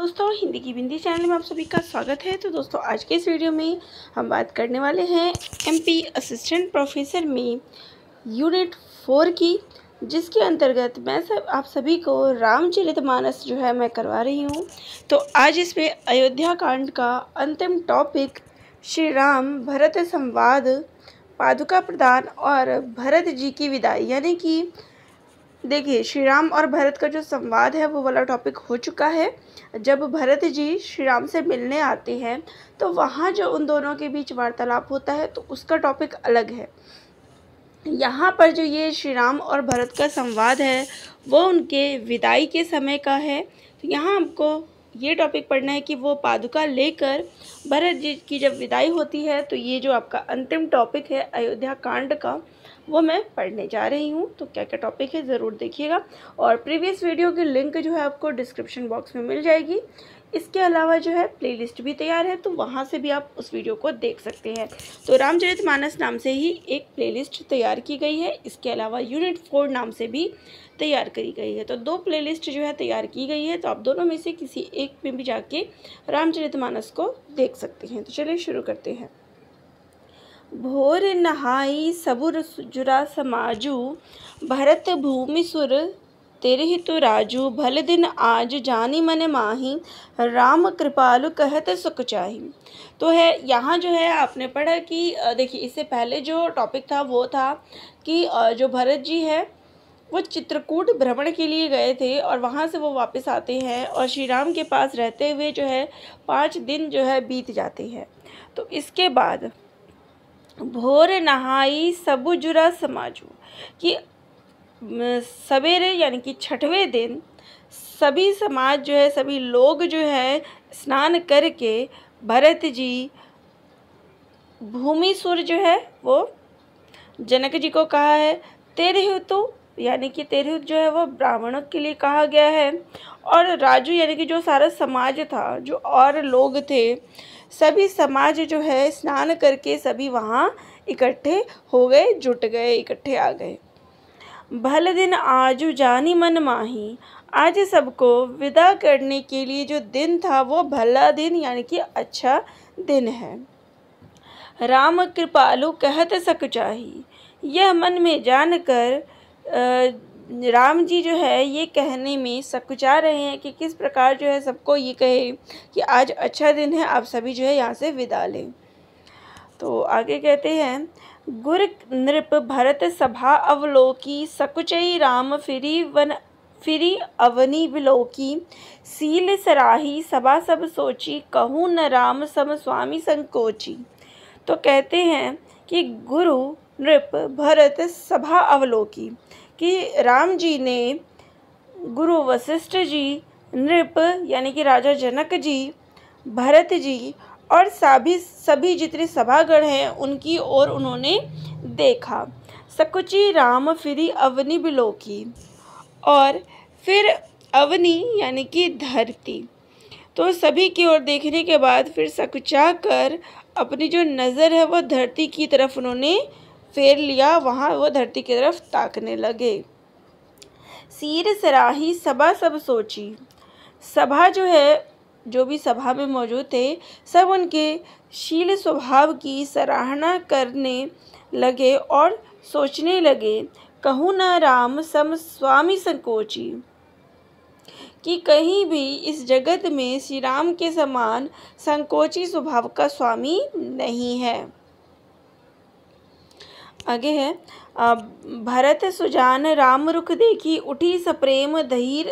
दोस्तों हिंदी की बिंदी चैनल में आप सभी का स्वागत है तो दोस्तों आज के इस वीडियो में हम बात करने वाले हैं एमपी असिस्टेंट प्रोफेसर में यूनिट फोर की जिसके अंतर्गत मैं सब आप सभी को रामचरितमानस जो है मैं करवा रही हूँ तो आज इसमें अयोध्या कांड का अंतिम टॉपिक श्री राम भरत संवाद पादुका प्रदान और भरत जी की विदाई यानी कि देखिए श्री राम और भरत का जो संवाद है वो वाला टॉपिक हो चुका है जब भरत जी श्री राम से मिलने आते हैं तो वहाँ जो उन दोनों के बीच वार्तालाप होता है तो उसका टॉपिक अलग है यहाँ पर जो ये श्री राम और भरत का संवाद है वो उनके विदाई के समय का है तो यहाँ हमको ये टॉपिक पढ़ना है कि वो पादुका लेकर भरत जी की जब विदाई होती है तो ये जो आपका अंतिम टॉपिक है अयोध्या कांड का वो मैं पढ़ने जा रही हूँ तो क्या क्या टॉपिक है ज़रूर देखिएगा और प्रीवियस वीडियो की लिंक जो है आपको डिस्क्रिप्शन बॉक्स में मिल जाएगी इसके अलावा जो है प्लेलिस्ट भी तैयार है तो वहाँ से भी आप उस वीडियो को देख सकते हैं तो रामचरित मानस नाम से ही एक प्लेलिस्ट तैयार की गई है इसके अलावा यूनिट फोर नाम से भी तैयार करी गई है तो दो प्लेलिस्ट जो है तैयार की गई है तो आप दोनों में से किसी एक में भी जाके रामचरित मानस को देख सकते हैं तो चलिए शुरू करते हैं भोर नहाई सबुर जुरा समाजू भरत भूमि सुर ही तो राजू भल दिन आज जानी मन माही राम कृपालु कहत सुख चाही तो है यहाँ जो है आपने पढ़ा कि देखिए इससे पहले जो टॉपिक था वो था कि जो भरत जी है वो चित्रकूट भ्रमण के लिए गए थे और वहाँ से वो वापस आते हैं और श्री राम के पास रहते हुए जो है पाँच दिन जो है बीत जाते हैं तो इसके बाद भोर नहाई सबु जुरा समाजू कि सवेरे यानी कि छठवें दिन सभी समाज जो है सभी लोग जो है स्नान करके भरत जी भूमि सूर्य जो है वो जनक जी को कहा है तेरे तो यानी कि तेरे जो है वो ब्राह्मणों के लिए कहा गया है और राजू यानी कि जो सारा समाज था जो और लोग थे सभी समाज जो है स्नान करके सभी वहाँ इकट्ठे हो गए जुट गए इकट्ठे आ गए भल दिन आजू जानी मन माही आज सबको विदा करने के लिए जो दिन था वो भला दिन यानी कि अच्छा दिन है राम कृपालु कहत सक चाही यह मन में जानकर राम जी जो है ये कहने में सकुचा रहे हैं कि किस प्रकार जो है सबको ये कहे कि आज अच्छा दिन है आप सभी जो है यहाँ से विदा लें तो आगे कहते हैं गुर नृप भरत सभा अवलोकी सकुचई राम फिरी वन फिरी अवनी विलोकी सील सराही सभा सब सोची कहूँ न राम सम स्वामी संकोची तो कहते हैं कि गुरु नृप भरत सभा अवलोकी कि राम जी ने गुरु वशिष्ठ जी नृप यानी कि राजा जनक जी भरत जी और सभी सभी जितने सभागण हैं उनकी ओर उन्होंने देखा सकुची राम फिरी अवनि बिलोकी और फिर अवनि यानी कि धरती तो सभी की ओर देखने के बाद फिर सकुचा कर अपनी जो नज़र है वह धरती की तरफ उन्होंने फेर लिया वहाँ वो धरती की तरफ ताकने लगे सीर सराही सभा सब सोची सभा जो है जो भी सभा में मौजूद थे सब उनके शील स्वभाव की सराहना करने लगे और सोचने लगे कहूँ न राम सम स्वामी संकोची कि कहीं भी इस जगत में श्री राम के समान संकोची स्वभाव का स्वामी नहीं है आगे है भरत सुजान राम रुख देखी उठी सप्रेम धीर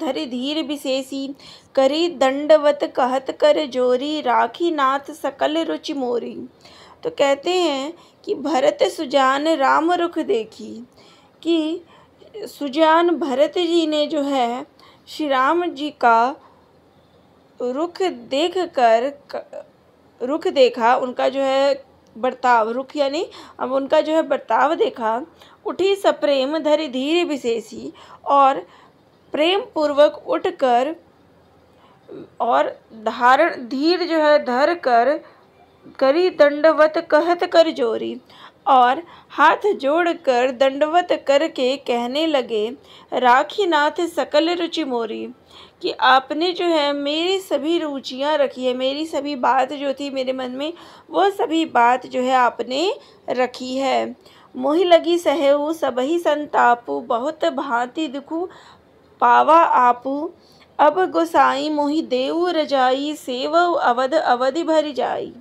धर धीर विशेषी करी दंडवत कहत कर जोरी राखी नाथ सकल रुचि मोरी तो कहते हैं कि भरत सुजान राम रुख देखी कि सुजान भरत जी ने जो है श्री राम जी का रुख देख कर रुख देखा उनका जो है बर्ताव रुख यानी अब उनका जो है बर्ताव देखा उठी सप्रेम धरी धीर विशेषी और प्रेम पूर्वक उठकर और धारण धीर जो है धर कर करी दंडवत कहत कर जोरी और हाथ जोड़कर दंडवत करके कहने लगे राखी नाथ सकल रुचि मोरी कि आपने जो है मेरी सभी रुचियाँ रखी है मेरी सभी बात जो थी मेरे मन में वो सभी बात जो है आपने रखी है मोह लगी सब ही संतापू बहुत भांति दुखु पावा आपू अब गोसाई मोहि देव रजाई सेव अवध अवधि भर जाई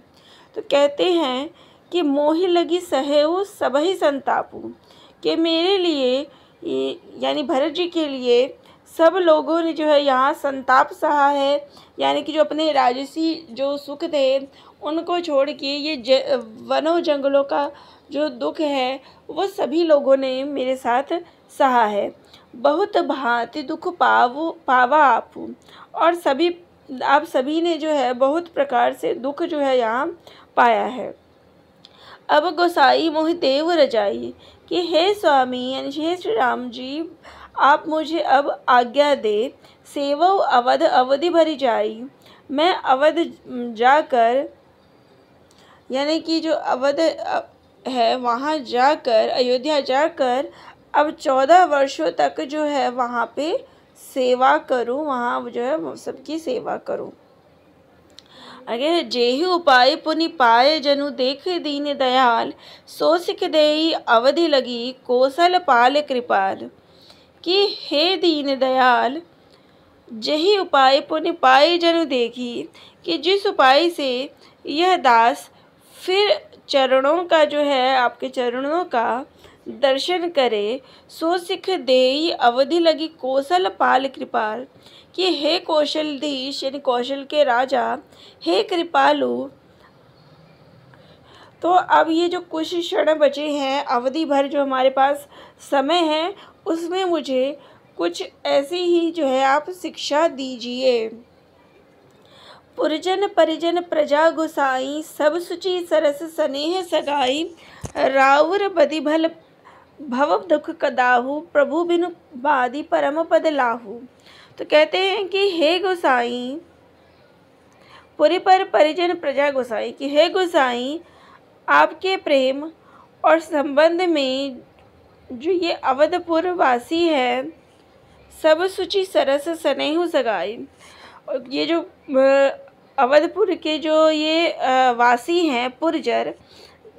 तो कहते हैं कि मोह लगी सहु सबही संतापू के मेरे लिए यानी भरत जी के लिए सब लोगों ने जो है यहाँ संताप सहा है यानी कि जो अपने राजसी जो सुख थे उनको छोड़ के ये ज वनों जंगलों का जो दुख है वो सभी लोगों ने मेरे साथ सहा है बहुत भांति दुख पावो पावा आप और सभी आप सभी ने जो है बहुत प्रकार से दुख जो है यहाँ पाया है अब गोसाई मोहिदेव रजाई कि हे स्वामी यानी हे श्री राम जी आप मुझे अब आज्ञा दे सेवा अवध अवधि भरी जाई मैं अवध जाकर यानी कि जो अवध है वहाँ जाकर अयोध्या जाकर अब चौदह वर्षों तक जो है वहाँ पे सेवा करूँ वहाँ जो है सबकी सेवा करूँ अगे जेहि उपाय पुनि पाए जनु देख दीन दयाल सो सिख दे अवधि लगी कोसल पाल कृपाल कि हे दीन दयाल यही उपाय पुण्य पाए जनु देखी कि जिस उपाय से यह दास फिर चरणों का जो है आपके चरणों का दर्शन करे सो सिख दे अवधि लगी कौशल पाल कृपाल कि हे कौशलधीश यानी कौशल के राजा हे कृपालु तो अब ये जो कुछ क्षण बचे हैं अवधि भर जो हमारे पास समय है उसमें मुझे कुछ ऐसी ही जो है आप शिक्षा दीजिए पुरजन परिजन प्रजा गुसाई सब सुचि सरस स्नेह सगाई रावर बदिभल भव दुख कदाहु प्रभु बिनु बादी परम पद लाहु तो कहते हैं कि हे गोसाई पुरी पर परिजन प्रजा गोसाई कि हे गोसाई आपके प्रेम और संबंध में जो ये अवधपुर वासी है सब सुचि सरस स्नेहु सगाई और ये जो अवधपुर के जो ये वासी हैं पुरजर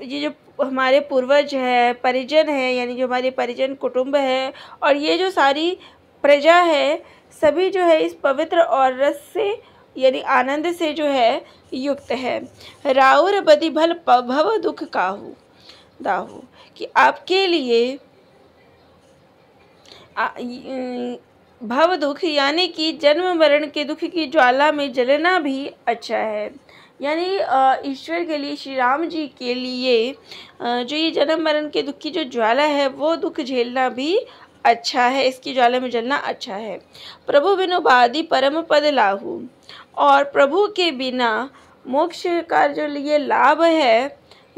ये जो हमारे पूर्वज है परिजन है यानी जो हमारे परिजन कुटुंब है और ये जो सारी प्रजा है सभी जो है इस पवित्र और रस से यानी आनंद से जो है युक्त है राउर बदी भल भव दुख काहू दाहू कि आपके लिए भव दुख यानी कि जन्म मरण के दुख की ज्वाला में जलना भी अच्छा है यानी ईश्वर के लिए श्री राम जी के लिए जो ये जन्म मरण के दुख की जो ज्वाला है वो दुख झेलना भी अच्छा है इसकी ज्वाला में जलना अच्छा है प्रभु बिनु बादी परम पद लाहू और प्रभु के बिना मोक्ष का जो ये लाभ है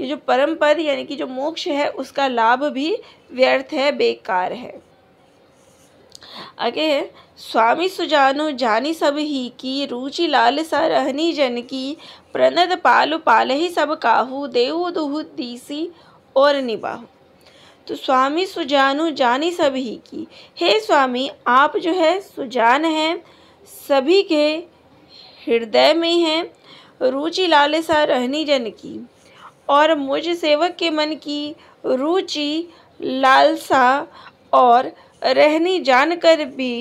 ये जो परम पद यानी कि जो मोक्ष है उसका लाभ भी व्यर्थ है बेकार है आगे स्वामी सुजानु जानी सब ही की रुचि लाल सा रहनी जन की प्रणद पालु पाल ही सब काहू देव दुहु दीसी और निबाहू तो स्वामी सुजानु जानी सब ही की हे स्वामी आप जो है सुजान हैं सभी के हृदय में हैं रुचि लालसा रहनी जन की और मुझ सेवक के मन की रुचि लालसा और रहनी जानकर भी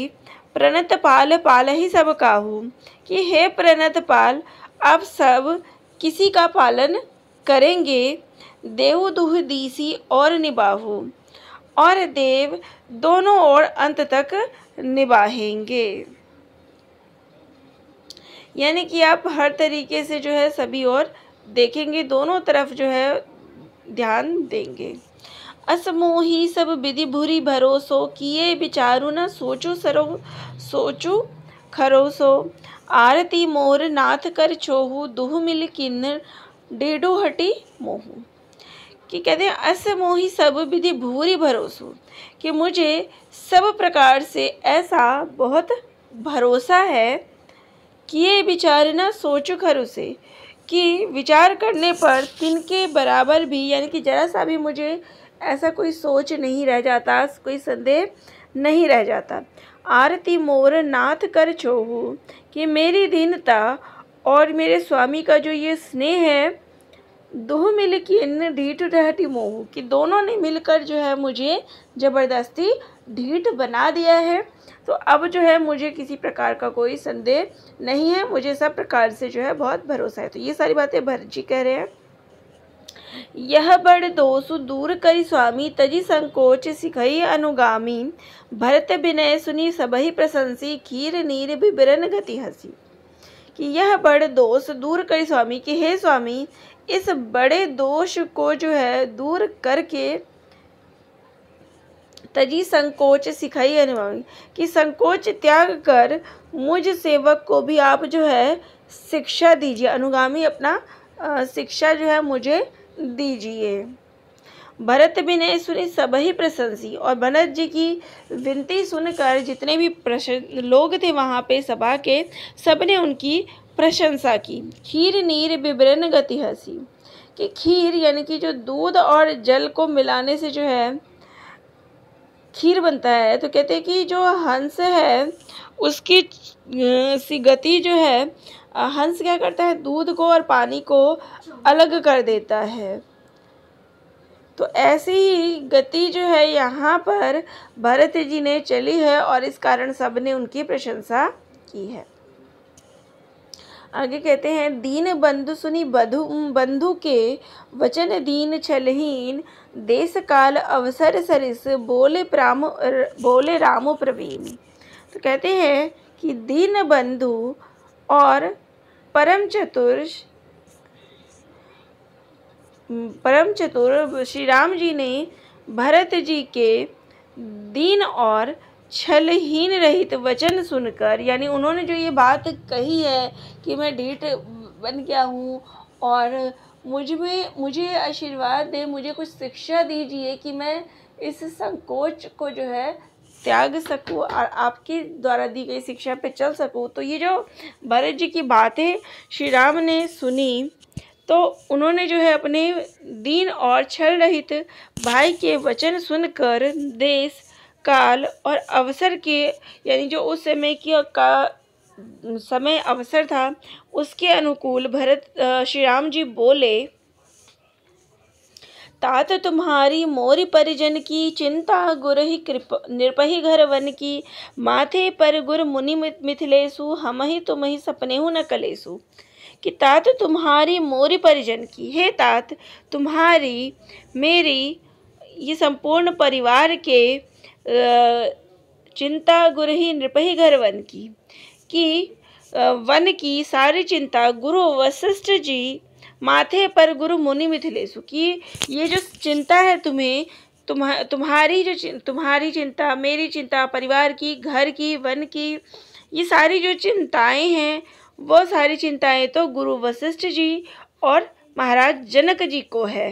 प्रणत पाल पाल ही सब काहू कि हे प्रणत पाल आप सब किसी का पालन करेंगे देव दुह दीसी और निबाहू और देव दोनों ओर अंत तक निभाएंगे यानी कि आप हर तरीके से जो है सभी और देखेंगे दोनों तरफ जो है ध्यान देंगे असमोही सब विधि भूरी भरोसो किए बिचारु न सोचो सरो सोचो खरोसो आरती मोर नाथ कर छोहु दुह मिल किन्नर डेडो हटी मोहू कि कहते हैं असमोही सब विधि भूरी भरोसो कि मुझे सब प्रकार से ऐसा बहुत भरोसा है कि ये विचार ना सोचो खरों से कि विचार करने पर तिनके बराबर भी यानी कि ज़रा सा भी मुझे ऐसा कोई सोच नहीं रह जाता कोई संदेह नहीं रह जाता आरती मोर नाथ कर छोहू कि मेरी दीनता और मेरे स्वामी का जो ये स्नेह है दो मिल इन ढीठ रहती मोहू कि दोनों ने मिलकर जो है मुझे ज़बरदस्ती ढीठ बना दिया है तो अब जो है मुझे किसी प्रकार का कोई संदेह नहीं है मुझे सब प्रकार से जो है बहुत भरोसा है तो ये सारी बातें भर जी कह रहे हैं यह बड़ दोषु दूर करी स्वामी तजी संकोच सिखई अनुगामी भरत विनय सुनी सबही प्रशंसी खीर नीर बिबरन गति हसी कि यह बड़ दोष दूर करी स्वामी कि हे स्वामी इस बड़े दोष को जो है दूर करके तजी संकोच सिखाई अनुभावी कि संकोच त्याग कर मुझ सेवक को भी आप जो है शिक्षा दीजिए अनुगामी अपना शिक्षा जो है मुझे दीजिए भरत ने सुनी सभी प्रशंसी और भरत जी की विनती सुनकर जितने भी लोग थे वहाँ पे सभा के ने उनकी प्रशंसा की खीर नीर विवरण गति हंसी कि खीर यानी कि जो दूध और जल को मिलाने से जो है खीर बनता है तो कहते हैं कि जो हंस है उसकी सी गति जो है हंस क्या करता है दूध को और पानी को अलग कर देता है तो ऐसी ही गति जो है यहाँ पर भरत जी ने चली है और इस कारण सब ने उनकी प्रशंसा की है आगे कहते हैं दीन बंधु सुनी बधु बंधु के वचन दीन छलहीन देश काल अवसर सरिस बोले प्राम बोले रामो प्रवीण तो कहते हैं कि दीन बंधु और परम चतुर्ष परम चतुर श्री राम जी ने भरत जी के दीन और छलहीन रहित वचन सुनकर यानी उन्होंने जो ये बात कही है कि मैं ढीठ बन गया हूँ और मुझ में मुझे आशीर्वाद दे मुझे कुछ शिक्षा दीजिए कि मैं इस संकोच को जो है त्याग सकूँ और आपके द्वारा दी गई शिक्षा पे चल सकूँ तो ये जो भरत जी की बातें श्री राम ने सुनी तो उन्होंने जो है अपने दीन और छल रहित भाई के वचन सुनकर देश काल और अवसर के यानी जो उस समय की का समय अवसर था उसके अनुकूल भरत श्री राम जी बोले तात तुम्हारी मोरी परिजन की चिंता गुर ही कृप निरपही घर वन की माथे पर गुर मुनि मिथिलेशु हम ही तुम ही सपने न कलेसु कि तात तुम्हारी मोरी परिजन की हे तात तुम्हारी मेरी ये संपूर्ण परिवार के चिंता गुरु ही नृपही घर वन की कि वन की सारी चिंता गुरु वशिष्ठ जी माथे पर गुरु मुनि मिथिलेशु की ये जो चिंता है तुम्हें तुम्हा तुम्हारी जो तुम्हारी चिंता मेरी चिंता परिवार की घर की वन की ये सारी जो चिंताएं हैं वो सारी चिंताएं तो गुरु वशिष्ठ जी और महाराज जनक जी को है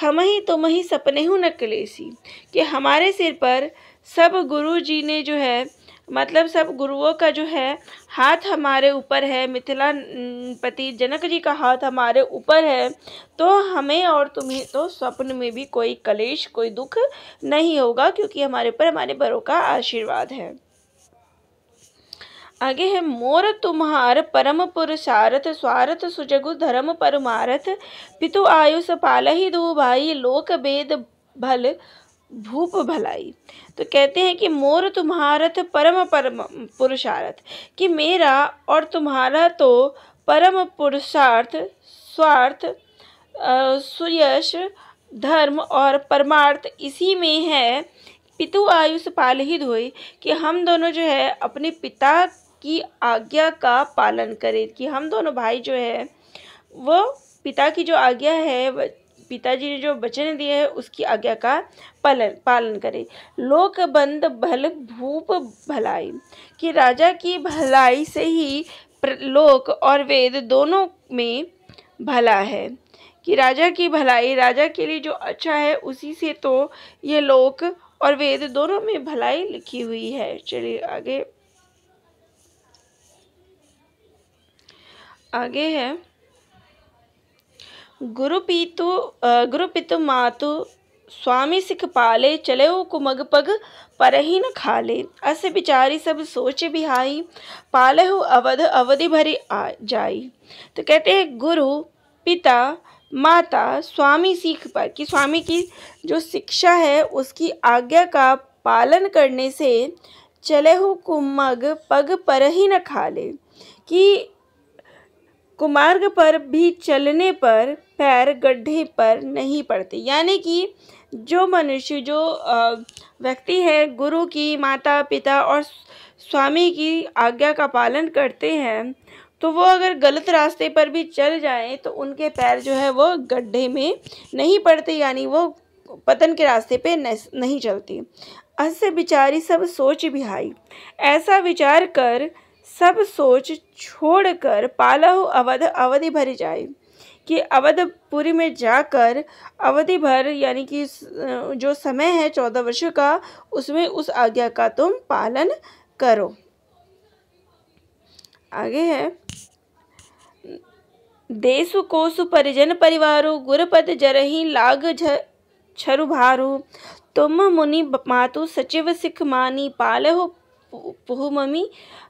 हम ही तुम ही सपने हूँ नकलेसी कि हमारे सिर पर सब गुरु जी ने जो है मतलब सब गुरुओं का जो है हाथ हमारे ऊपर है मिथिला पति जनक जी का हाथ हमारे ऊपर है तो हमें और तुम्हें तो स्वप्न में भी कोई कलेश कोई दुख नहीं होगा क्योंकि हमारे ऊपर हमारे बड़ों का आशीर्वाद है आगे है मोर तुम्हार परम पुरुषार्थ स्वार्थ सुजगु धर्म परमार्थ पितु आयुष पाल ही दो भाई लोक वेद भल भूप भलाई तो कहते हैं कि मोर तुम्हारथ परम परम पुरुषार्थ कि मेरा और तुम्हारा तो परम पुरुषार्थ स्वार्थ सुयश धर्म और परमार्थ इसी में है पितु आयुष पाल ही धोई कि हम दोनों जो है अपने पिता की आज्ञा का पालन करें कि हम दोनों भाई जो है वो पिता की जो आज्ञा है पिताजी ने जो वचन दिए है उसकी आज्ञा का पालन पालन करें लोक बंद भल भूप भलाई कि राजा की भलाई से ही लोक और वेद दोनों में भला है कि राजा की भलाई राजा के लिए जो अच्छा है उसी से तो ये लोक और वेद दोनों में भलाई लिखी हुई है चलिए आगे आगे है गुरु पीतु गुरु पितु मातु स्वामी सिख पाले चले कुमग पग पर ही न खाले अस बिचारी सब सोच बिहाई पाले हो अवध अवधि भरी आ जाई तो कहते हैं गुरु पिता माता स्वामी सिख पर कि स्वामी की जो शिक्षा है उसकी आज्ञा का पालन करने से चले हो कुमग पग पर ही न खाले कि कुमार्ग पर भी चलने पर पैर गड्ढे पर नहीं पड़ते यानी कि जो मनुष्य जो व्यक्ति है गुरु की माता पिता और स्वामी की आज्ञा का पालन करते हैं तो वो अगर गलत रास्ते पर भी चल जाएं तो उनके पैर जो है वो गड्ढे में नहीं पड़ते यानी वो पतन के रास्ते पे नहीं चलती अस बिचारी सब सोच भी आई ऐसा विचार कर सब सोच छोड़कर पालहु अवध अवधि भर जाए कि अवधपुरी में जाकर अवधि भर यानी कि जो समय है चौदह वर्ष का उसमें उस आज्ञा का तुम पालन करो आगे है देश कोशु परिजन परिवारों गुरपद जरही लाग छरु भारू तुम मुनि मातु सचिव सिख मानी पालहु बहुममी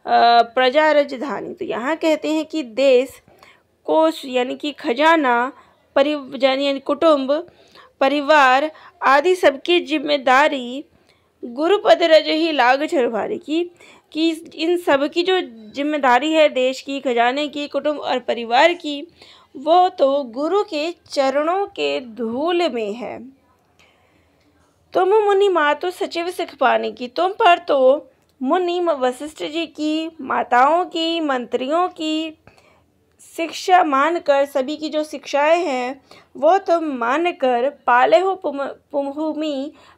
प्रजा राजधानी तो यहाँ कहते हैं कि देश कोष यानी कि खजाना परिजन यानी कुटुंब परिवार आदि सबकी जिम्मेदारी गुरुपद रज ही लाग छरभारी की कि इन सब की जो जिम्मेदारी है देश की खजाने की कुटुंब और परिवार की वो तो गुरु के चरणों के धूल में है तुम मुनि माँ तो सचिव सिख पाने की तुम पर तो मुनि वशिष्ठ जी की माताओं की मंत्रियों की शिक्षा मानकर सभी की जो शिक्षाएं हैं वो तुम मानकर पाले हो पुम पुमभूमि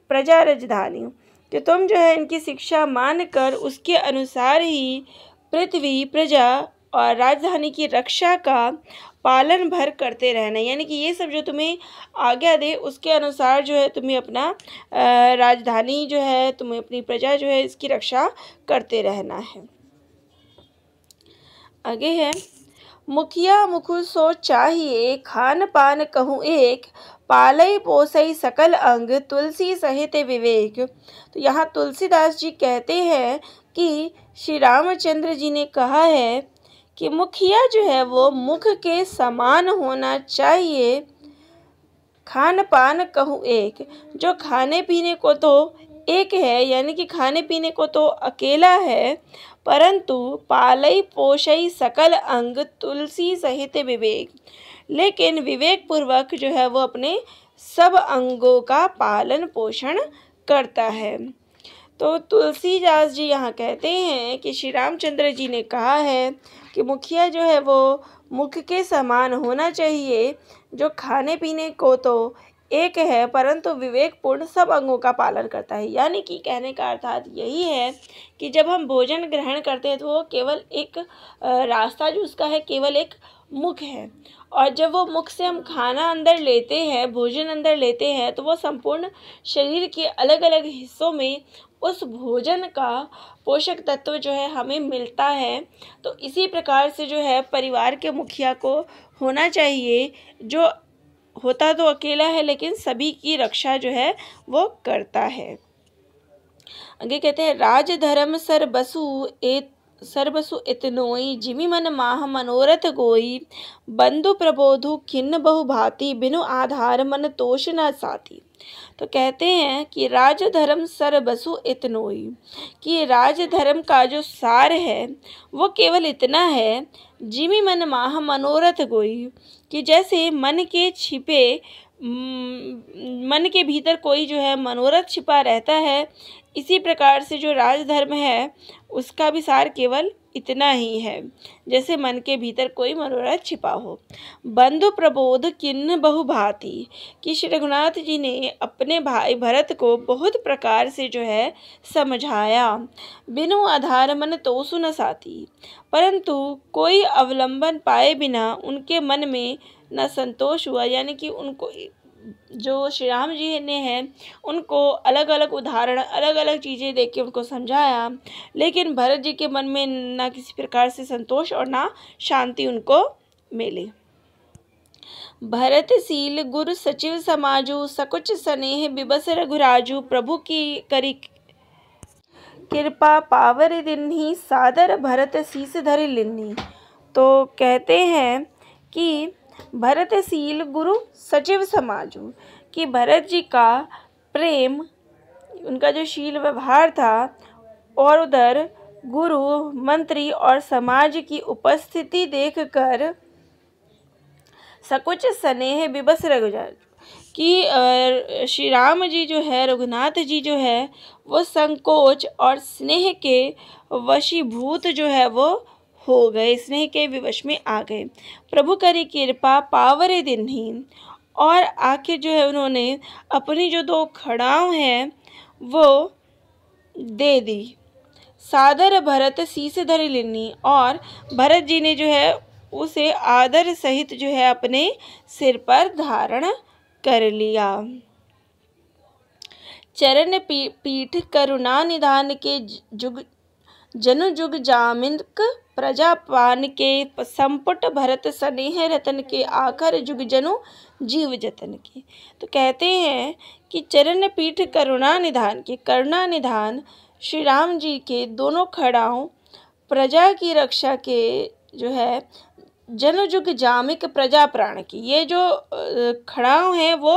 प्रजा राजधानी तो तुम जो है इनकी शिक्षा मानकर उसके अनुसार ही पृथ्वी प्रजा और राजधानी की रक्षा का पालन भर करते रहना यानी कि ये सब जो तुम्हें आज्ञा दे उसके अनुसार जो है तुम्हें अपना राजधानी जो है तुम्हें अपनी प्रजा जो है इसकी रक्षा करते रहना है आगे है मुखिया मुखु सो चाहिए खान पान कहूँ एक पालई पोसई सकल अंग तुलसी सहित विवेक तो यहाँ तुलसीदास जी कहते हैं कि श्री रामचंद्र जी ने कहा है कि मुखिया जो है वो मुख के समान होना चाहिए खान पान कहूँ एक जो खाने पीने को तो एक है यानी कि खाने पीने को तो अकेला है परंतु पालई पोषई सकल अंग तुलसी सहित विवेक लेकिन विवेक पूर्वक जो है वो अपने सब अंगों का पालन पोषण करता है तो तुलसीदास जी यहाँ कहते हैं कि श्री रामचंद्र जी ने कहा है कि मुखिया जो है वो मुख के समान होना चाहिए जो खाने पीने को तो एक है परंतु विवेकपूर्ण सब अंगों का पालन करता है यानी कि कहने का अर्थात यही है कि जब हम भोजन ग्रहण करते हैं तो वो केवल एक रास्ता जो उसका है केवल एक मुख है और जब वो मुख से हम खाना अंदर लेते हैं भोजन अंदर लेते हैं तो वो संपूर्ण शरीर के अलग अलग हिस्सों में उस भोजन का पोषक तत्व जो है हमें मिलता है तो इसी प्रकार से जो है परिवार के मुखिया को होना चाहिए जो होता तो अकेला है लेकिन सभी की रक्षा जो है वो करता है आगे कहते हैं राजधर्म सरबसु ए सर्वसु इतनोई जिमि मन माह मनोरथ गोई बंधु प्रबोधु खिन्न बहुभाति बिनु आधार मन तोष न साती तो कहते हैं कि राजधर्म सर्वसु इतनोई कि राजधर्म का जो सार है वो केवल इतना है जिमी मन माह मनोरथ गोई कि जैसे मन के छिपे मन के भीतर कोई जो है मनोरथ छिपा रहता है इसी प्रकार से जो राजधर्म है उसका भी सार केवल इतना ही है जैसे मन के भीतर कोई मनोरथ छिपा हो बंधु प्रबोध किन्न भाती कि श्री रघुनाथ जी ने अपने भाई भरत को बहुत प्रकार से जो है समझाया बिनु आधार मन तो सुन साती परंतु कोई अवलंबन पाए बिना उनके मन में न संतोष हुआ यानी कि उनको जो श्री राम जी ने हैं उनको अलग अलग उदाहरण अलग अलग चीज़ें दे के उनको समझाया लेकिन भरत जी के मन में ना किसी प्रकार से संतोष और ना शांति उनको मिली भरतशील गुरु सचिव समाजु सकुच स्नेह बिबस रघुराजु प्रभु की करी कृपा पावर दिन्ही सादर भरत शीस धर लिन्ही तो कहते हैं कि भरतशील गुरु सचिव समाज हूँ कि भरत जी का प्रेम उनका जो शील व्यवहार था और उधर गुरु मंत्री और समाज की उपस्थिति देखकर सकुच स्नेह विबस रघुजाज कि श्री राम जी जो है रघुनाथ जी जो है वो संकोच और स्नेह के वशीभूत जो है वो हो गए स्नेह के विवश में आ गए प्रभु करी कृपा पावरे दिन ही और आखिर जो है उन्होंने अपनी जो दो खड़ाव हैं वो दे दी सादर भरत शीस धर लिनी और भरत जी ने जो है उसे आदर सहित जो है अपने सिर पर धारण कर लिया चरण पीठ करुणा निधान के जुग जनु जुग जामिंद प्रजापान के संपुट भरत स्नेह रतन के आखर जुग जनु जीव जतन के तो कहते हैं कि चरण पीठ करुणा निधान के करुणा निधान श्री राम जी के दोनों खड़ाओं प्रजा की रक्षा के जो है जनजुग जामिक प्रजा प्राण की ये जो खड़ाओं हैं वो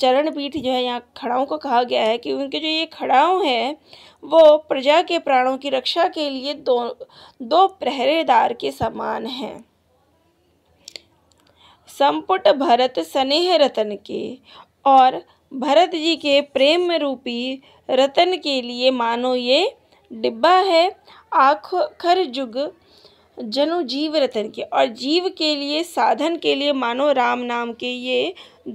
चरण पीठ जो है यहाँ खड़ाओं को कहा गया है कि उनके जो ये खड़ाओं हैं वो प्रजा के प्राणों की रक्षा के लिए दो दो पहरेदार के समान हैं संपुट भरत स्नेह रतन के और भरत जी के प्रेम रूपी रतन के लिए मानो ये डिब्बा है आख खर जुग जनु जीव रतन के और जीव के लिए साधन के लिए मानो राम नाम के ये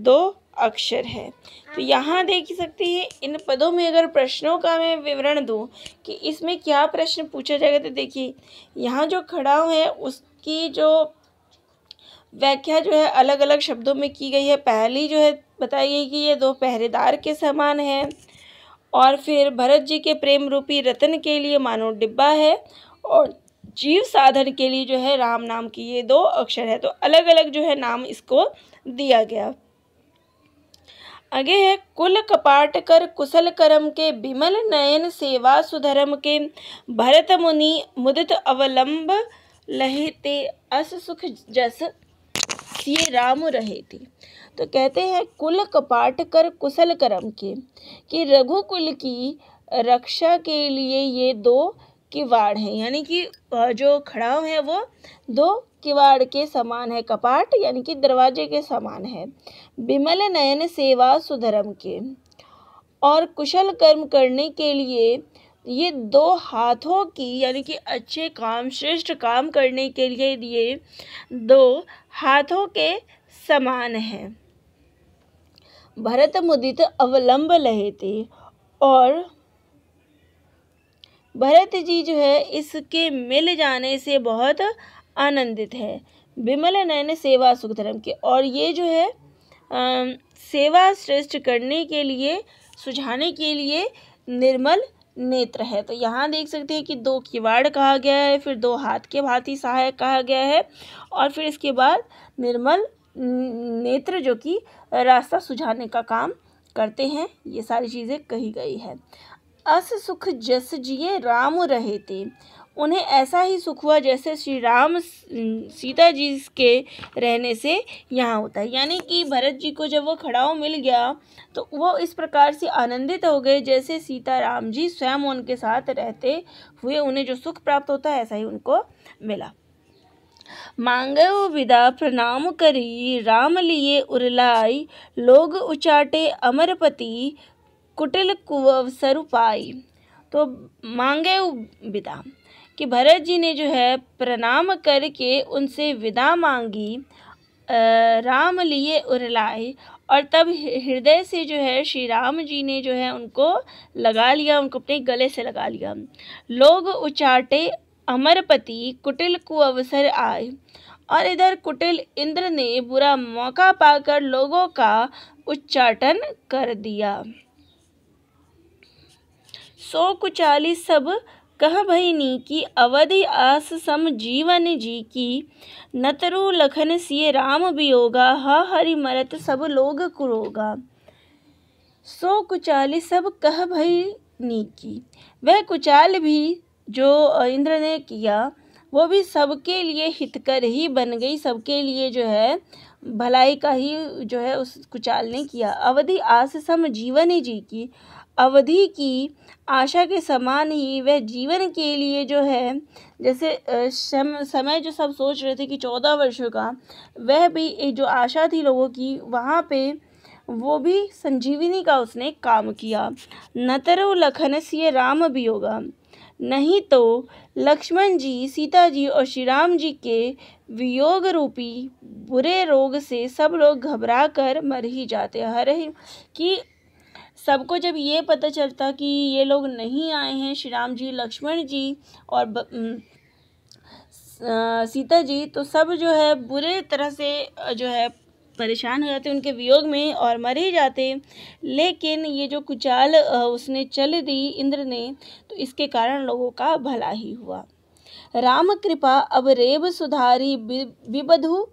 दो अक्षर है तो यहाँ देख सकते हैं इन पदों में अगर प्रश्नों का मैं विवरण दूँ कि इसमें क्या प्रश्न पूछा जाएगा तो देखिए यहाँ जो खड़ा है उसकी जो व्याख्या जो है अलग अलग शब्दों में की गई है पहली जो है बताई गई कि ये दो पहरेदार के समान है और फिर भरत जी के प्रेम रूपी रतन के लिए मानो डिब्बा है और जीव साधन के लिए जो है राम नाम की ये दो अक्षर है तो अलग अलग जो है नाम इसको दिया गया आगे है कुल कपाट कर कुशल करम के विमल नयन सेवा सुधर्म के भरत मुनि मुदित अवलंब लहे ते अस सुख जस ये राम रहे थे तो कहते हैं कुल कपाट कर कुशल करम के कि रघुकुल की रक्षा के लिए ये दो किवाड़ हैं यानी कि जो खड़ाव है वो दो किवाड़ के समान है कपाट यानी कि दरवाजे के समान है विमल नयन सेवा सुधर्म के और कुशल कर्म करने के लिए ये दो हाथों की यानी कि अच्छे काम श्रेष्ठ काम करने के लिए ये दो हाथों के समान हैं भरत मुदित अवलंब रहे थे और भरत जी जो है इसके मिल जाने से बहुत आनंदित है विमल नयन सेवा सुखधर्म के और ये जो है सेवा श्रेष्ठ करने के लिए सुझाने के लिए निर्मल नेत्र है तो यहाँ देख सकते हैं कि दो किवाड़ कहा गया है फिर दो हाथ के भांति सहायक कहा गया है और फिर इसके बाद निर्मल नेत्र जो कि रास्ता सुझाने का काम करते हैं ये सारी चीज़ें कही गई है अस सुख जस जिए राम रहे थे उन्हें ऐसा ही सुख हुआ जैसे श्री राम सीता जी के रहने से यहाँ होता है यानी कि भरत जी को जब वो खड़ाव मिल गया तो वो इस प्रकार से आनंदित हो गए जैसे सीता राम जी स्वयं उनके साथ रहते हुए उन्हें जो सुख प्राप्त होता है ऐसा ही उनको मिला मांगे विदा प्रणाम करी राम लिए उरलाई लोग उचाटे अमरपति कुटिल कुवसरुपाई पाई तो मांगे विदा कि भरत जी ने जो है प्रणाम करके उनसे विदा मांगी राम लिए उरलाए और तब हृदय से जो है श्री राम जी ने जो है उनको लगा लिया उनको अपने गले से लगा लिया लोग उचाटे अमरपति कुटिल को अवसर आए और इधर कुटिल इंद्र ने बुरा मौका पाकर लोगों का उच्चाटन कर दिया सो कुचाली सब कह भयनी की अवधि आस सम जीवन जी की नतरु लखन सिय राम वियोगा हा हरि मरत सब लोग कुरोगा सो कुचाल सब कह भई नी की वह कुचाल भी जो इंद्र ने किया वो भी सबके लिए हितकर ही बन गई सबके लिए जो है भलाई का ही जो है उस कुचाल ने किया अवधि आस सम जीवन जी की अवधि की आशा के समान ही वह जीवन के लिए जो है जैसे समय जो सब सोच रहे थे कि चौदह वर्षों का वह भी एक जो आशा थी लोगों की वहाँ पे वो भी संजीवनी का उसने काम किया न तरु लखन सिय राम भी होगा नहीं तो लक्ष्मण जी सीता जी और श्री राम जी के वियोग रूपी बुरे रोग से सब लोग घबरा कर मर ही जाते हर कि सबको जब ये पता चलता कि ये लोग नहीं आए हैं श्री राम जी लक्ष्मण जी और ब, सीता जी तो सब जो है बुरे तरह से जो है परेशान हो जाते उनके वियोग में और मर ही जाते लेकिन ये जो कुचाल उसने चल दी इंद्र ने तो इसके कारण लोगों का भला ही हुआ राम कृपा अब रेब सुधारी बिबधु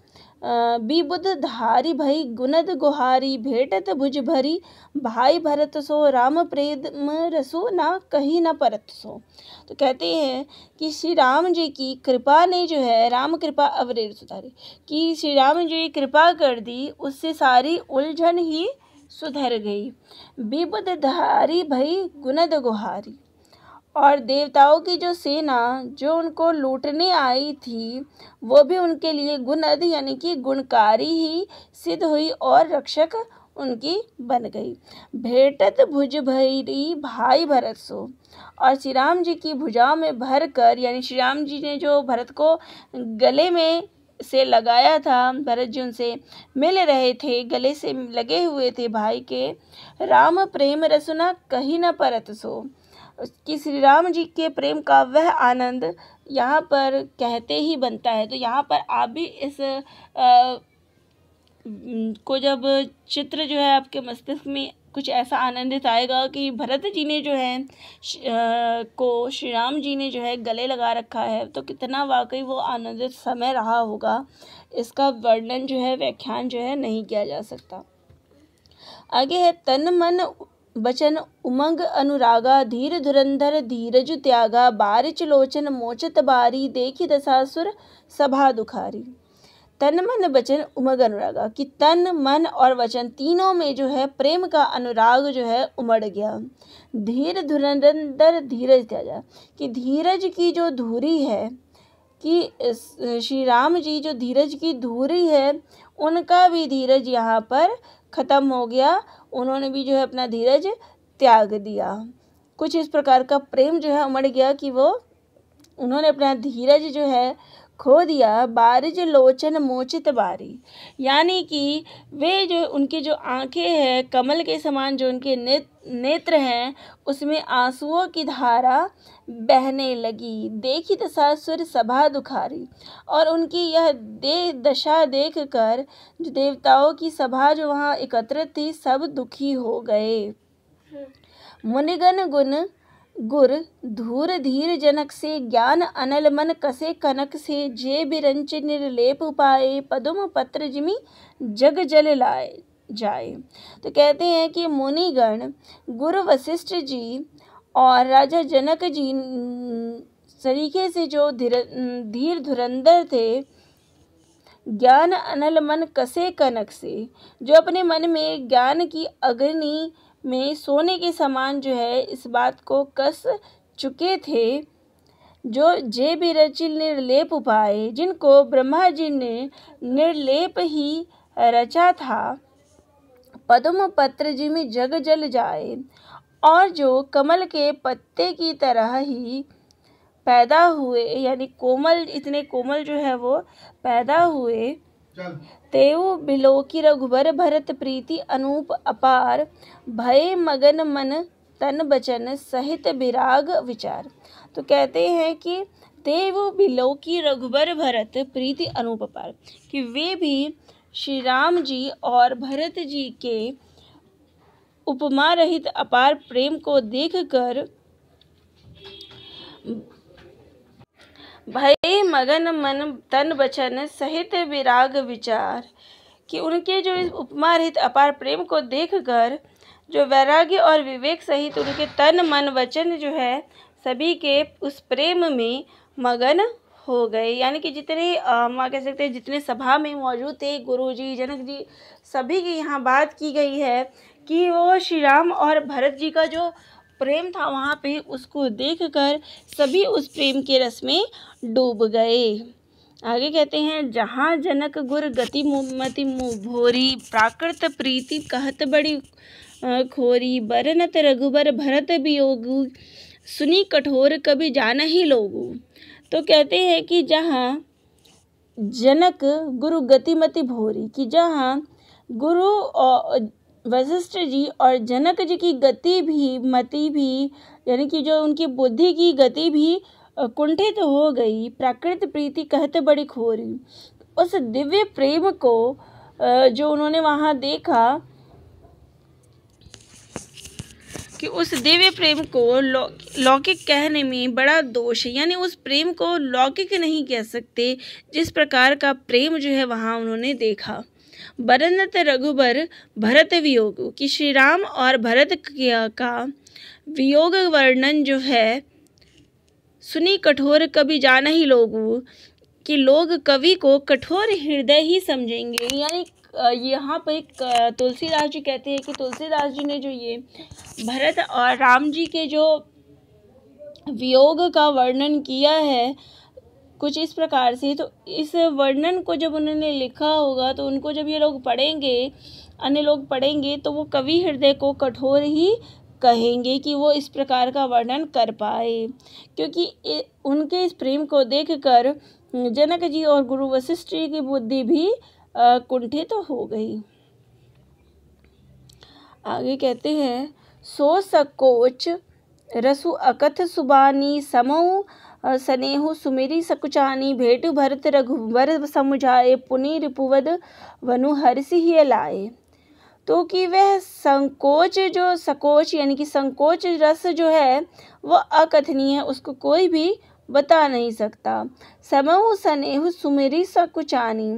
बीबुध धारी भई गुनद गुहारी भेटत भुज भरी भाई भरत सो राम प्रेम रसो ना कहीं ना परत सो तो कहते हैं कि श्री राम जी की कृपा ने जो है राम कृपा अवरेर सुधारी कि श्री राम जी कृपा कर दी उससे सारी उलझन ही सुधर गई बीबुध धारी भई गुनद गुहारी और देवताओं की जो सेना जो उनको लूटने आई थी वो भी उनके लिए गुणद यानी कि गुणकारी ही सिद्ध हुई और रक्षक उनकी बन गई भेटत भुज भैरी भाई भरत सो और श्री राम जी की भुजाओं में भर कर यानी श्री राम जी ने जो भरत को गले में से लगाया था भरत जी उनसे मिल रहे थे गले से लगे हुए थे भाई के राम प्रेम रसुना कहीं न परत सो कि श्री राम जी के प्रेम का वह आनंद यहाँ पर कहते ही बनता है तो यहाँ पर आप भी इस आ, को जब चित्र जो है आपके मस्तिष्क में कुछ ऐसा आनंदित आएगा कि भरत जी ने जो है श, आ, को श्री राम जी ने जो है गले लगा रखा है तो कितना वाकई वो आनंदित समय रहा होगा इसका वर्णन जो है व्याख्यान जो है नहीं किया जा सकता आगे है तन मन बचन उमंग अनुरागा धीर धुरंधर धीरज त्यागा बारिच लोचन मोचत बारी देखी दसासुर सभा दुखारी तन मन वचन उमंग अनुरागा कि तन मन और वचन तीनों में जो है प्रेम का अनुराग जो है उमड़ गया धीर धुरंधर धीरज त्यागा कि धीरज की जो धूरी है कि श्री राम जी जो धीरज की धूरी है उनका भी धीरज यहाँ पर ख़त्म हो गया उन्होंने भी जो है अपना धीरज त्याग दिया कुछ इस प्रकार का प्रेम जो है उमड़ गया कि वो उन्होंने अपना धीरज जो है खो दिया बारिज लोचन मोचित बारी यानी कि वे जो उनकी जो आंखें हैं कमल के समान जो उनके नेत्र हैं उसमें आंसुओं की धारा बहने लगी देखी दशा तो सुर सभा दुखारी और उनकी यह दे दशा देख कर जो देवताओं की सभा जो वहाँ एकत्रित थी सब दुखी हो गए मुनिगन गुण गुर धूर धीर जनक से ज्ञान अनल मन कसे कनक से जे बिरंच निर्लेप उपाय पदुम पत्र जिमी जग जल लाए जाए तो कहते हैं कि मुनिगण गुरु वशिष्ठ जी और राजा जनक जी तरीके से जो धीर धीर धुरंधर थे ज्ञान अनल मन कसे कनक से जो अपने मन में ज्ञान की अग्नि में सोने के समान जो है इस बात को कस चुके थे जो जे भी रचिल निर्लेप उपाय जिनको ब्रह्मा जी ने निर्लेप ही रचा था पद्म पत्र जी में जग जल जाए और जो कमल के पत्ते की तरह ही पैदा हुए यानी कोमल इतने कोमल जो है वो पैदा हुए तेउ बिलोकी रघुबर भरत प्रीति अनूप अपार भय मगन मन तन बचन सहित विराग विचार तो कहते हैं कि तेव बिलोकी रघुबर भरत प्रीति अनूप अपार कि वे भी श्री राम जी और भरत जी के उपमा रहित अपार प्रेम को देखकर भय मगन मन तन बचन सहित विराग विचार कि उनके जो इस उपमा रहित अपार प्रेम को देखकर जो वैराग्य और विवेक सहित उनके तन मन वचन जो है सभी के उस प्रेम में मगन हो गए यानी कि जितने हम कह सकते हैं जितने सभा में मौजूद थे गुरु जी जनक जी सभी की यहाँ बात की गई है कि वो श्री राम और भरत जी का जो प्रेम था वहाँ पे उसको देखकर सभी उस प्रेम के रस में डूब गए आगे कहते हैं जहाँ जनक गुर गति मति भोरी प्राकृत प्रीति कहत बड़ी खोरी बरनत रघुबर भरत वियोग सुनी कठोर कभी जाना ही लोगो तो कहते हैं कि जहाँ जनक गुरु गतिमति भोरी कि जहाँ गुरु वशिष्ठ जी और जनक जी की गति भी मति भी यानी कि जो उनकी बुद्धि की गति भी कुंठित हो गई प्राकृत प्रीति कहते बड़ी खोरी उस दिव्य प्रेम को जो उन्होंने वहाँ देखा कि उस दिव्य प्रेम को लौ, लौकिक कहने में बड़ा दोष है यानी उस प्रेम को लौकिक नहीं कह सकते जिस प्रकार का प्रेम जो है वहाँ उन्होंने देखा बरनत रघुबर भरत वियोग कि श्री राम और भरत का वियोग वर्णन जो है सुनी कठोर कभी जाना ही लोग कि लोग कवि को कठोर हृदय ही समझेंगे यानी यहाँ पर तुलसीदास जी कहते हैं कि तुलसीदास जी ने जो ये भरत और राम जी के जो वियोग का वर्णन किया है कुछ इस प्रकार से तो इस वर्णन को जब उन्होंने लिखा होगा तो उनको जब ये लोग पढ़ेंगे अन्य लोग पढ़ेंगे तो वो कवि हृदय को कठोर ही कहेंगे कि वो इस प्रकार का वर्णन कर पाए क्योंकि उनके इस प्रेम को देखकर जनक जी और गुरु वशिष्ठ जी की बुद्धि भी कुंठित तो हो गई आगे कहते हैं सो सकोच रसु अकथ सुबानी समूह सनेहु सुमिरी सकुचानी भेट भरत रघुवर समुझाए पुनि रिपुवद वनु हरसि ही लाए तो कि वह संकोच जो सकोच यानी कि संकोच रस जो है वह अकथनीय है उसको कोई भी बता नहीं सकता समहु सनेहु सुमिरी सकुचानी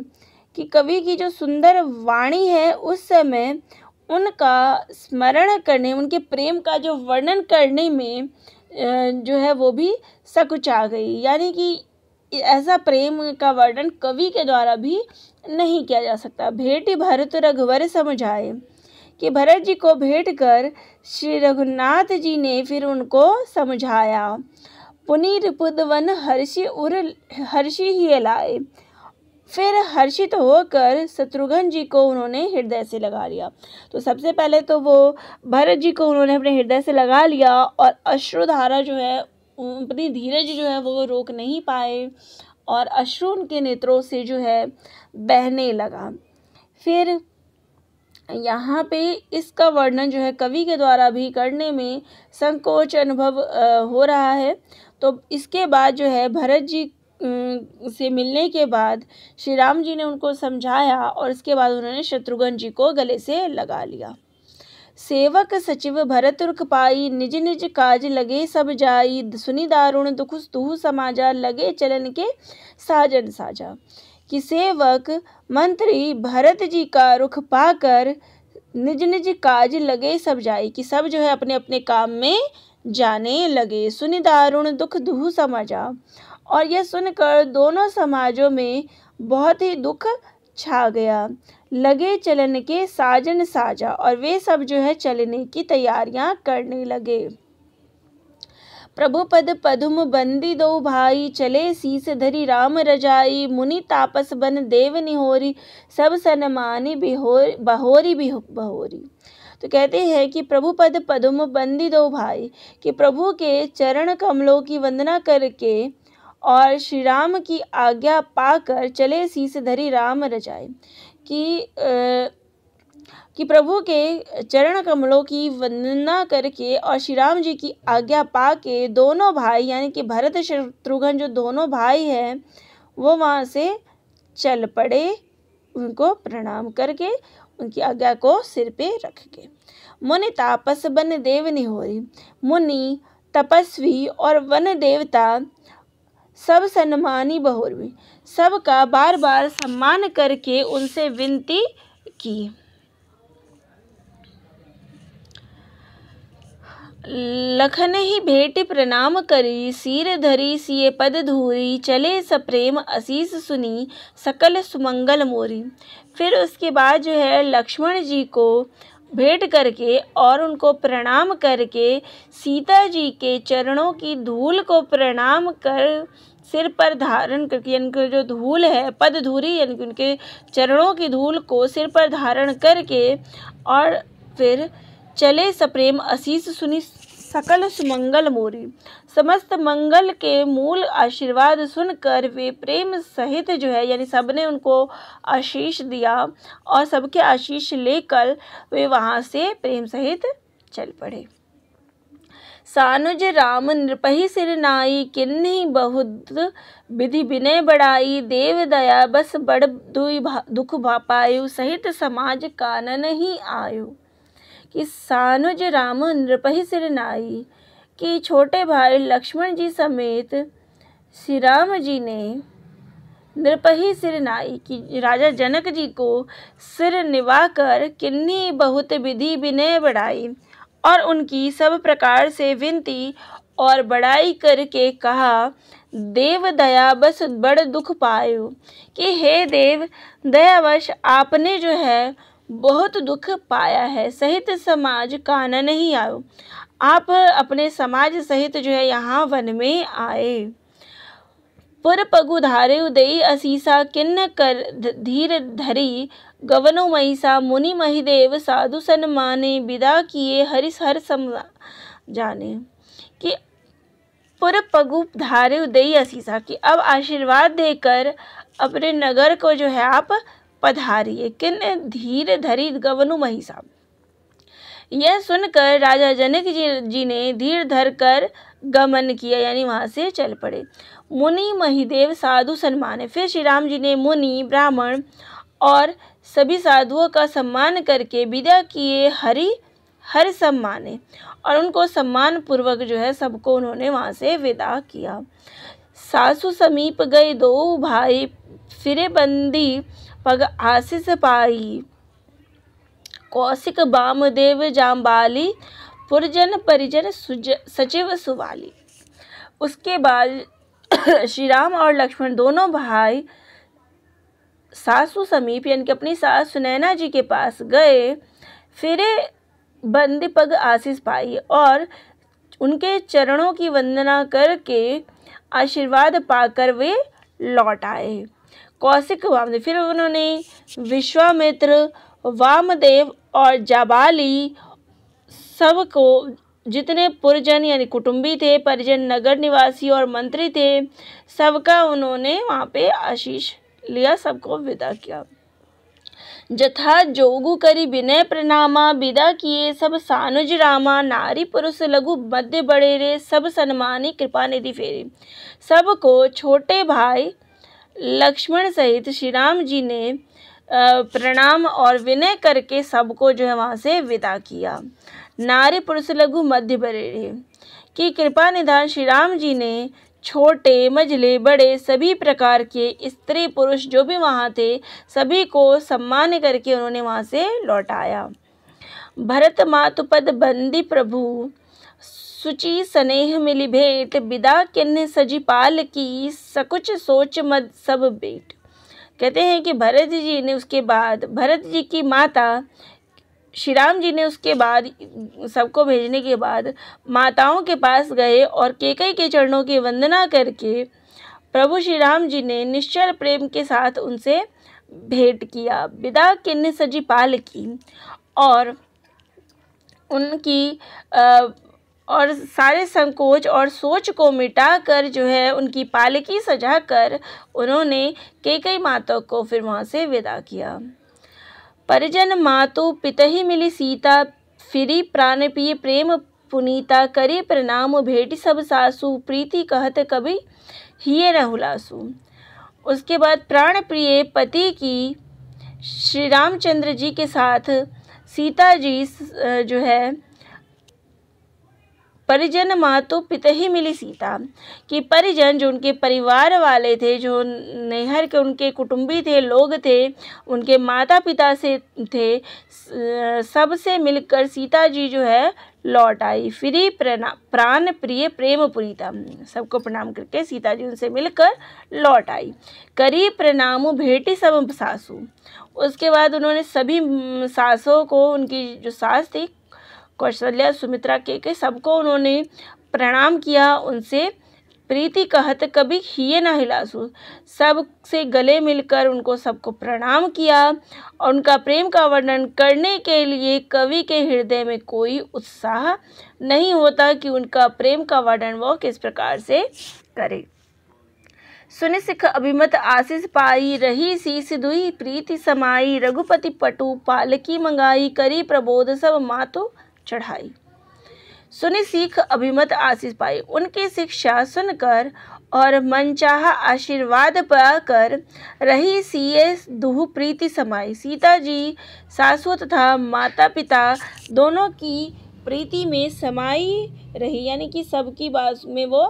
कि कवि की जो सुंदर वाणी है उस समय उनका स्मरण करने उनके प्रेम का जो वर्णन करने में जो है वो भी सकुचा गई यानी कि ऐसा प्रेम का वर्णन कवि के द्वारा भी नहीं किया जा सकता भेंट भरत रघुवर समझाए कि भरत जी को भेंट कर श्री रघुनाथ जी ने फिर उनको समझाया पुनीर पुदवन हर्षि उर हर्षि ही लाए फिर हर्षित होकर शत्रुघ्न जी को उन्होंने हृदय से लगा लिया तो सबसे पहले तो वो भरत जी को उन्होंने अपने हृदय से लगा लिया और अश्रुधारा जो है अपनी धीरज जो है वो रोक नहीं पाए और अश्रु उनके नेत्रों से जो है बहने लगा फिर यहाँ पे इसका वर्णन जो है कवि के द्वारा भी करने में संकोच अनुभव हो रहा है तो इसके बाद जो है भरत जी से मिलने के बाद श्री राम जी ने उनको समझाया और इसके बाद उन्होंने शत्रुघ्न जी को गले से लगा लिया सेवक सचिव भरत रुख पाई निज निज काज लगे सब जाई सुनी दारुण दुख दुह समाजा लगे चलन के साजन साजा कि सेवक मंत्री भरत जी का रुख पाकर निज निज काज लगे सब जाई कि सब जो है अपने अपने काम में जाने लगे सुनी दारुण दुख दुह समाजा और यह सुनकर दोनों समाजों में बहुत ही दुख छा गया लगे चलन के साजन साजा और वे सब जो है चलने की तैयारियां करने लगे प्रभु पद पदुम बंदी दो भाई चले शीस धरी राम रजाई मुनि तापस बन देव निहोरी सब सनमानी बिहोर बहोरी भी बहोरी तो कहते हैं कि प्रभु पद पदुम बंदी दो भाई कि प्रभु के चरण कमलों की वंदना करके और श्री राम की आज्ञा पाकर चले शीस धरी राम रजाए कि कि प्रभु के चरण कमलों की वंदना करके और श्री राम जी की आज्ञा पा के दोनों भाई यानी कि भरत शत्रुघ्न जो दोनों भाई हैं वो वहाँ से चल पड़े उनको प्रणाम करके उनकी आज्ञा को सिर पे रख के मुनि तापस बन देव निहोरी मुनि तपस्वी और वन देवता सब सन्मानी बहुर में सबका बार बार सम्मान करके उनसे विनती की लखन ही भेट प्रणाम करी सिर धरी सिए पद धूरी चले सप्रेम असीस सुनी सकल सुमंगल मोरी फिर उसके बाद जो है लक्ष्मण जी को भेंट करके और उनको प्रणाम करके सीता जी के चरणों की धूल को प्रणाम कर सिर पर धारण करके यानी कि जो धूल है पद धूरी यानी कि उनके चरणों की धूल को सिर पर धारण करके और फिर चले सप्रेम असीस सुनी सकल सुमंगल मोरी समस्त मंगल के मूल आशीर्वाद सुनकर वे प्रेम सहित जो है यानी सबने उनको आशीष दिया और सबके आशीष लेकर वे वहाँ से प्रेम सहित चल पड़े सानुज राम नृपहि सिर नाई किन्नी बहुत विधि विनय बढ़ाई देव दया बस बड़ दुई भा, दुख भापायु सहित समाज कानन ही आयु कि सानुज राम नृपहि सिर नाई कि छोटे भाई लक्ष्मण जी समेत श्री राम जी ने नृपही सिर नाई की राजा जनक जी को सिर निभा कर किन्नी बहुत विधि विनय बढ़ाई और उनकी सब प्रकार से विनती और बड़ाई करके कहा देव दया बस बड़ दुख पायो कि हे देव दयावश आपने जो है बहुत दुख पाया है सहित समाज काना नहीं आयो आप अपने समाज सहित जो है यहाँ वन में आए पुर पगु धारे उदयी असीसा किन्न कर धीर धरी गवनो महिषा मुनि महिदेव साधु माने विदा किए हरिस हर सम जाने कि पुर पगु धारे उदयी असीसा कि अब आशीर्वाद देकर अपने नगर को जो है आप पधारिए किन्न धीर धरी गवनु महिषा यह सुनकर राजा जनक जी, जी ने धीर धर कर गमन किया यानी वहाँ से चल पड़े मुनि महिदेव साधु सम्मान फिर श्री राम जी ने मुनि ब्राह्मण और सभी साधुओं का सम्मान करके विदा किए हरि हर सम्माने और उनको सम्मान पूर्वक जो है सबको उन्होंने वहाँ से विदा किया सासु समीप गए दो भाई फिरे बंदी पग आशीष पाई कौशिक बामदेव जाम्बाली पुरजन परिजन सचिव सुवाली उसके बाद श्री राम और लक्ष्मण दोनों भाई सासू समीप यानी कि अपनी सास सुनैना जी के पास गए फिरे बंदी पग आशीष पाई और उनके चरणों की वंदना करके आशीर्वाद पाकर वे लौट आए कौशिक वामदेव फिर उन्होंने विश्वामित्र वामदेव और जाबाली सब को जितने पुरजन यानी कुटुंबी थे परिजन नगर निवासी और मंत्री थे सबका उन्होंने वहाँ पे आशीष लिया सबको विदा किया जथा जोगु करी विनय प्रणामा विदा किए सब सानुज रामा नारी पुरुष लघु मध्य बड़े रे सब सन्मानी कृपा निधि सब सबको छोटे भाई लक्ष्मण सहित श्री राम जी ने प्रणाम और विनय करके सबको जो है वहाँ से विदा किया नारी पुरुष लघु मध्य बरे की कृपा निधान श्री राम जी ने छोटे मझले बड़े सभी प्रकार के स्त्री पुरुष जो भी वहाँ थे सभी को सम्मान करके उन्होंने वहाँ से लौटाया भरत मातुपद बंदी प्रभु सुचि स्नेह मिली भेंट विदा किन्न सजी पाल की सकुच सोच मद सब बेट कहते हैं कि भरत जी ने उसके बाद भरत जी की माता श्री राम जी ने उसके बाद सबको भेजने के बाद माताओं के पास गए और केकई के चरणों की वंदना करके प्रभु श्री राम जी ने निश्चल प्रेम के साथ उनसे भेंट किया विदा किन्न सजी पाल की और उनकी और सारे संकोच और सोच को मिटाकर जो है उनकी पालकी सजाकर उन्होंने केकई माता को फिर वहाँ से विदा किया परिजन मातु पितही मिली सीता फिरी प्राण पिय प्रेम पुनीता करी प्रणाम भेट सब सासु प्रीति कहत कभी ही रहुलासु उसके बाद प्राण प्रिय पति की श्री रामचंद्र जी के साथ सीता जी जो है परिजन तो पिता ही मिली सीता कि परिजन जो उनके परिवार वाले थे जो नहर के उनके कुटुंबी थे लोग थे उनके माता पिता से थे सबसे मिलकर सीता जी जो है लौट आई फ्री प्राण प्रिय प्रेम प्रीतम सबको प्रणाम करके सीता जी उनसे मिलकर लौट आई करी प्रणाम भेटी सब सासू उसके बाद उन्होंने सभी सासों को उनकी जो सास थी कौशल्या सुमित्रा के के सबको उन्होंने प्रणाम किया उनसे प्रीति कहत कभी हिये ना हिलासु सब से गले मिलकर उनको सबको प्रणाम किया और उनका प्रेम का वर्णन करने के लिए कवि के हृदय में कोई उत्साह नहीं होता कि उनका प्रेम का वर्णन वह किस प्रकार से करे सुनि सिख अभिमत आशीष पाई रही शीस दुई प्रीति समाई रघुपति पटु पालकी मंगाई करी प्रबोध सब मातु चढ़ाई सुनी सिख अभिमत आशीष पाई उनकी शिक्षा सुनकर और मनचाहा आशीर्वाद पाकर रही सीए दुह प्रीति समाई सीता जी सासु तथा माता पिता दोनों की प्रीति में समाई रही यानी कि सबकी बात में वो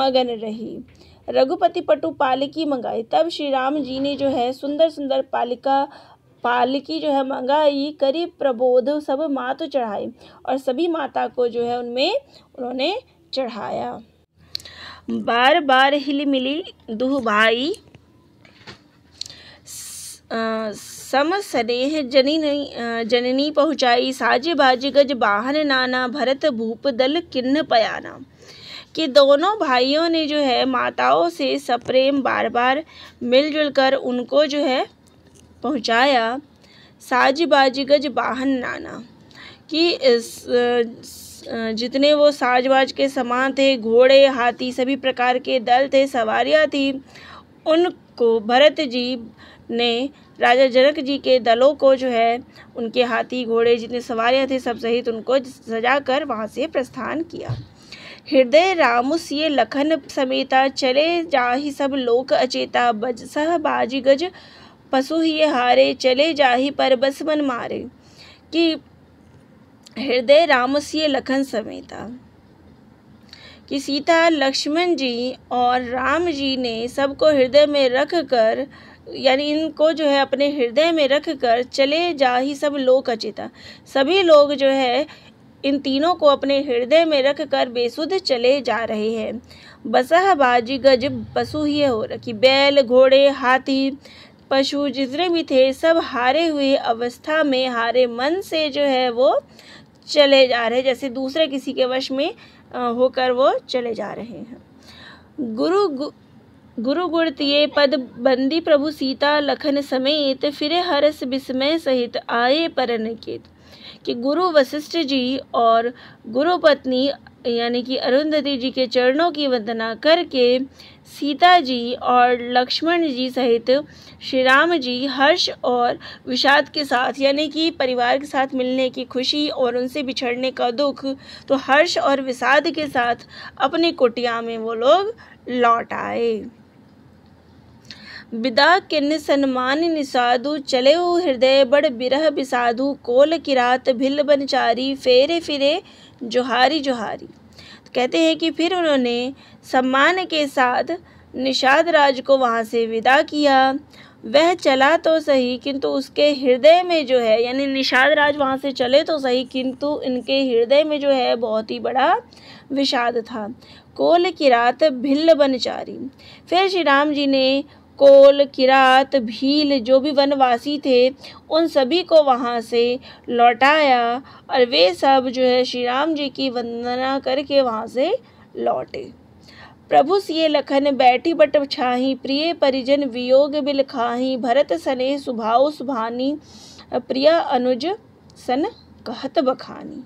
मगन रही रघुपति पटु पालिकी मंगाई तब श्री राम जी ने जो है सुंदर सुंदर पालिका पालकी जो है मंगाई करी प्रबोध सब मात तो चढ़ाई और सभी माता को जो है उनमें उन्होंने चढ़ाया बार बार हिल मिली दुह भाई सम सनेह जननी जननी पहुँचाई साजे बाज गज बाहन नाना भरत भूप दल किन्न पयाना कि दोनों भाइयों ने जो है माताओं से सप्रेम बार बार मिलजुल कर उनको जो है पहुँचाया साज बाजी गज बाहन नाना कि इस जितने वो साजबाज के समान थे घोड़े हाथी सभी प्रकार के दल थे सवारियाँ थी उनको भरत जी ने राजा जनक जी के दलों को जो है उनके हाथी घोड़े जितने सवारियाँ थे सब सहित उनको सजा कर वहाँ से प्रस्थान किया हृदय रामुस ये लखन समेता चले जाहि सब लोक अचेता बज सह बाजी गज पशु ही हारे चले जाही पर बस मन मारे कि हृदय राम सिय लखन समेता कि सीता लक्ष्मण जी और राम जी ने सबको हृदय में रख कर यानी इनको जो है अपने हृदय में रख कर चले जा ही सब लोग अचिता सभी लोग जो है इन तीनों को अपने हृदय में रख कर बेसुध चले जा रहे हैं बसह बाजी गज पशु ही हो रखी बैल घोड़े हाथी पशु जितने भी थे सब हारे हुए अवस्था में हारे मन से जो है वो चले जा रहे जैसे दूसरे किसी के वश में होकर वो चले जा रहे हैं गुरु गु, गुरु गुड़तिये पद बंदी प्रभु सीता लखन समेत फिरे हर्ष विस्मय सहित आए पर निकेत कि गुरु वशिष्ठ जी और गुरु पत्नी यानी कि अरुंधति जी के चरणों की वंदना करके सीता जी और लक्ष्मण जी सहित श्री राम जी हर्ष और विषाद के साथ यानी कि परिवार के साथ मिलने की खुशी और उनसे बिछड़ने का दुख तो हर्ष और विषाद के साथ अपनी कुटिया में वो लोग लौट आए विदा किन सन्मान निषाधु चले हो हृदय बड़ बिरह विसाधु कोल किरात भिल बनचारी फेरे फिरे जोहारी जोहारी कहते हैं कि फिर उन्होंने सम्मान के साथ निषाद राज को वहाँ से विदा किया वह चला तो सही किंतु उसके हृदय में जो है यानी निषाद राज वहाँ से चले तो सही किंतु इनके हृदय में जो है बहुत ही बड़ा विषाद था कोल की रात भिल्ल बनचारी फिर श्री राम जी ने कोल किरात भील जो भी वनवासी थे उन सभी को वहाँ से लौटाया और वे सब जो है श्री राम जी की वंदना करके वहाँ से लौटे प्रभु सिय लखन बैठी बट छाही प्रिय परिजन वियोग बिल खाही भरत सने सुभाव सुभानी प्रिया अनुज सन कहत बखानी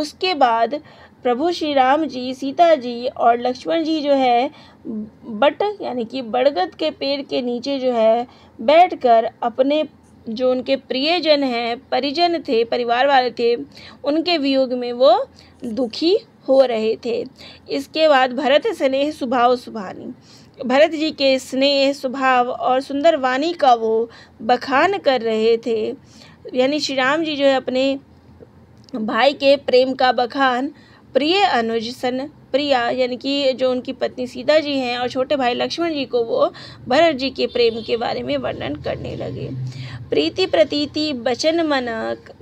उसके बाद प्रभु श्री राम जी सीता जी और लक्ष्मण जी जो है बट यानी कि बड़गद के पेड़ के नीचे जो है बैठकर अपने जो उनके प्रियजन हैं परिजन थे परिवार वाले थे उनके वियोग में वो दुखी हो रहे थे इसके बाद भरत स्नेह सुभाव सुभानी भरत जी के स्नेह स्वभाव और सुंदर वाणी का वो बखान कर रहे थे यानी श्री राम जी जो है अपने भाई के प्रेम का बखान प्रिय अनुज सन प्रिया यानी कि जो उनकी पत्नी सीता जी हैं और छोटे भाई लक्ष्मण जी को वो भरत जी के प्रेम के बारे में वर्णन करने लगे प्रीति प्रतीति बचन मन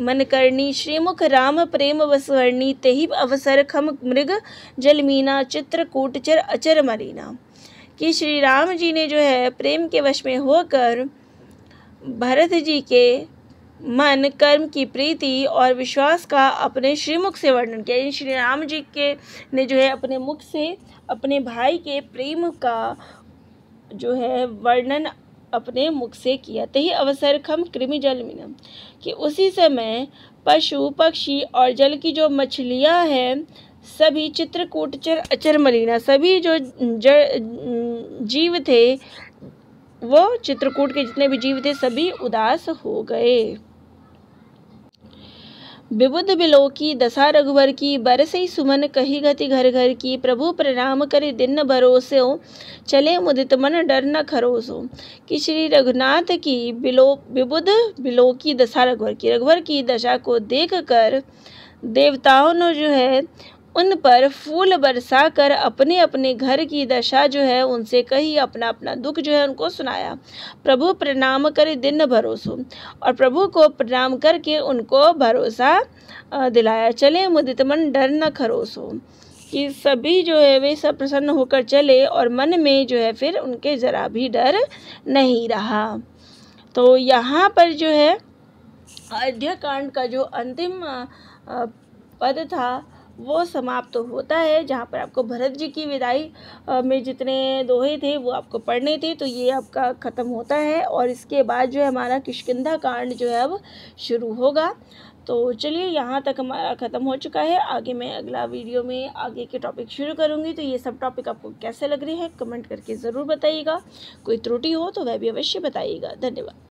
मन करनी श्रीमुख राम प्रेम वसवर्णी तेहि अवसर खम मृग जलमीना चित्रकूट चर अचर मलिना कि श्री राम जी ने जो है प्रेम के वश में होकर भरत जी के मन कर्म की प्रीति और विश्वास का अपने श्रीमुख से वर्णन किया यानी श्री राम जी के ने जो है अपने मुख से अपने भाई के प्रेम का जो है वर्णन अपने मुख से किया तही अवसर खम कृमि जल मिनम कि उसी समय पशु पक्षी और जल की जो मछलियाँ हैं सभी चित्रकूट चर अचर मलिना सभी जो जीव थे वो चित्रकूट के जितने भी जीव थे सभी उदास हो गए विबुध बिलोकी दशा रघुवर की बरसई सुमन कही गति घर घर की प्रभु प्रणाम करे दिन भरोसे चले मुदित मन डर न खरोसो कि श्री रघुनाथ की बिलो बिलो बिलोकी दशा रघुवर की रघुवर की दशा को देख कर देवताओं ने जो है उन पर फूल बरसाकर अपने अपने घर की दशा जो है उनसे कही अपना अपना दुख जो है उनको सुनाया प्रभु प्रणाम कर दिन भरोसो और प्रभु को प्रणाम करके उनको भरोसा दिलाया चले मुदित मन डर न खरोसो कि सभी जो है वे सब प्रसन्न होकर चले और मन में जो है फिर उनके ज़रा भी डर नहीं रहा तो यहाँ पर जो है अयोध्या कांड का जो अंतिम पद था वो समाप्त तो होता है जहाँ पर आपको भरत जी की विदाई में जितने दोहे थे वो आपको पढ़ने थे तो ये आपका ख़त्म होता है और इसके बाद जो है हमारा किशकिंधा कांड जो है अब शुरू होगा तो चलिए यहाँ तक हमारा ख़त्म हो चुका है आगे मैं अगला वीडियो में आगे के टॉपिक शुरू करूँगी तो ये सब टॉपिक आपको कैसे लग रहे हैं कमेंट करके ज़रूर बताइएगा कोई त्रुटि हो तो वह भी अवश्य बताइएगा धन्यवाद